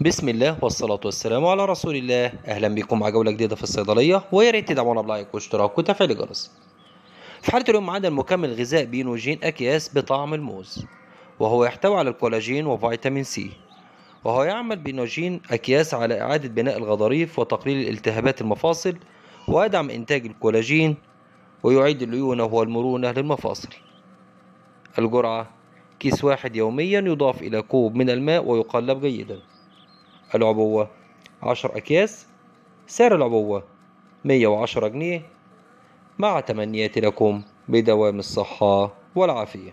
بسم الله والصلاة والسلام على رسول الله أهلا بكم مع جولة جديدة في الصيدلية ويا ريت تدعمونا بلايك واشتراك وتفعيل الجرس في حالة اليوم معانا المكمل غذاء بينوجين أكياس بطعم الموز وهو يحتوي على الكولاجين وفيتامين سي وهو يعمل بينوجين أكياس على إعادة بناء الغضاريف وتقليل التهابات المفاصل ويدعم إنتاج الكولاجين ويعيد الليونة والمرونة للمفاصل الجرعة كيس واحد يوميا يضاف إلى كوب من الماء ويقلب جيداً العبوة عشر أكياس سعر العبوة مية وعشرة جنيه مع تمنياتي لكم بدوام الصحة والعافية